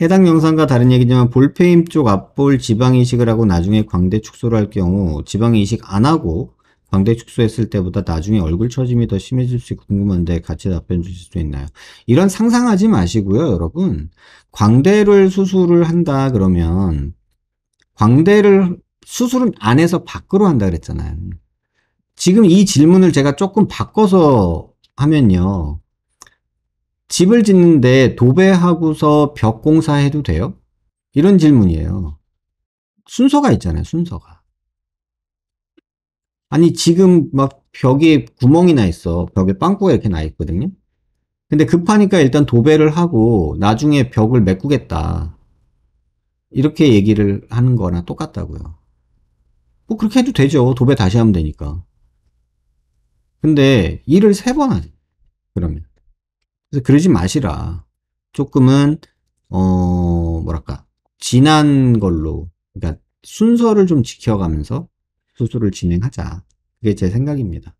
해당 영상과 다른 얘기지만 볼페임 쪽 앞볼 지방 이식을 하고 나중에 광대 축소를 할 경우 지방 이식 안 하고 광대 축소했을 때보다 나중에 얼굴 처짐이 더 심해질 수 있고 궁금한데 같이 답변 주실 수 있나요? 이런 상상하지 마시고요, 여러분. 광대를 수술을 한다 그러면 광대를 수술은 안에서 밖으로 한다 그랬잖아요. 지금 이 질문을 제가 조금 바꿔서 하면요. 집을 짓는데 도배하고서 벽 공사해도 돼요? 이런 질문이에요. 순서가 있잖아요, 순서가. 아니, 지금 막 벽에 구멍이 나 있어. 벽에 빵꾸가 이렇게 나 있거든요. 근데 급하니까 일단 도배를 하고 나중에 벽을 메꾸겠다. 이렇게 얘기를 하는 거나 똑같다고요. 뭐 그렇게 해도 되죠. 도배 다시 하면 되니까. 근데 일을 세 번 하죠. 그래서 그러지 마시라. 조금은 어 뭐랄까 지난 걸로 그러니까 순서를 좀 지켜가면서 수술을 진행하자. 그게 제 생각입니다.